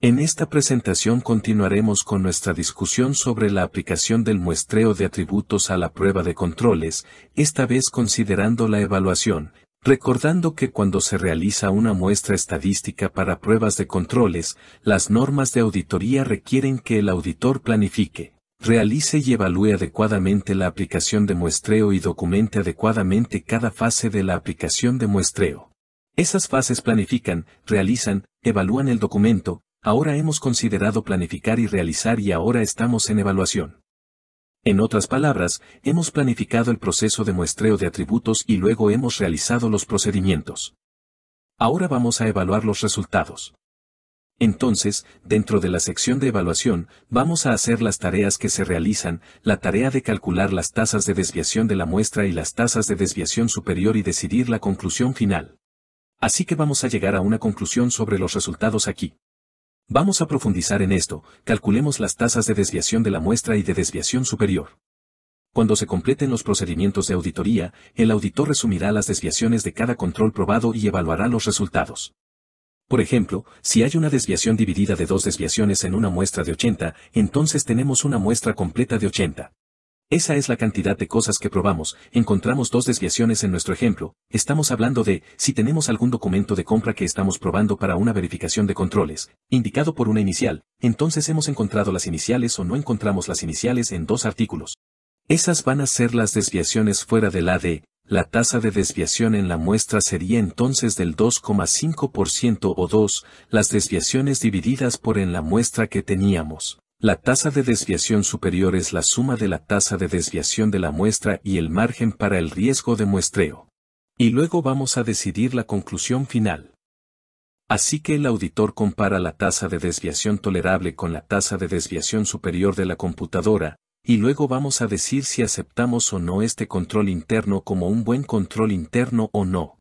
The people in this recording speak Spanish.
En esta presentación continuaremos con nuestra discusión sobre la aplicación del muestreo de atributos a la prueba de controles, esta vez considerando la evaluación, recordando que cuando se realiza una muestra estadística para pruebas de controles, las normas de auditoría requieren que el auditor planifique, realice y evalúe adecuadamente la aplicación de muestreo y documente adecuadamente cada fase de la aplicación de muestreo. Esas fases planifican, realizan, evalúan el documento, Ahora hemos considerado planificar y realizar y ahora estamos en evaluación. En otras palabras, hemos planificado el proceso de muestreo de atributos y luego hemos realizado los procedimientos. Ahora vamos a evaluar los resultados. Entonces, dentro de la sección de evaluación, vamos a hacer las tareas que se realizan, la tarea de calcular las tasas de desviación de la muestra y las tasas de desviación superior y decidir la conclusión final. Así que vamos a llegar a una conclusión sobre los resultados aquí. Vamos a profundizar en esto, calculemos las tasas de desviación de la muestra y de desviación superior. Cuando se completen los procedimientos de auditoría, el auditor resumirá las desviaciones de cada control probado y evaluará los resultados. Por ejemplo, si hay una desviación dividida de dos desviaciones en una muestra de 80, entonces tenemos una muestra completa de 80. Esa es la cantidad de cosas que probamos, encontramos dos desviaciones en nuestro ejemplo, estamos hablando de, si tenemos algún documento de compra que estamos probando para una verificación de controles, indicado por una inicial, entonces hemos encontrado las iniciales o no encontramos las iniciales en dos artículos. Esas van a ser las desviaciones fuera de la de. la tasa de desviación en la muestra sería entonces del 2,5% o 2, las desviaciones divididas por en la muestra que teníamos. La tasa de desviación superior es la suma de la tasa de desviación de la muestra y el margen para el riesgo de muestreo. Y luego vamos a decidir la conclusión final. Así que el auditor compara la tasa de desviación tolerable con la tasa de desviación superior de la computadora, y luego vamos a decir si aceptamos o no este control interno como un buen control interno o no.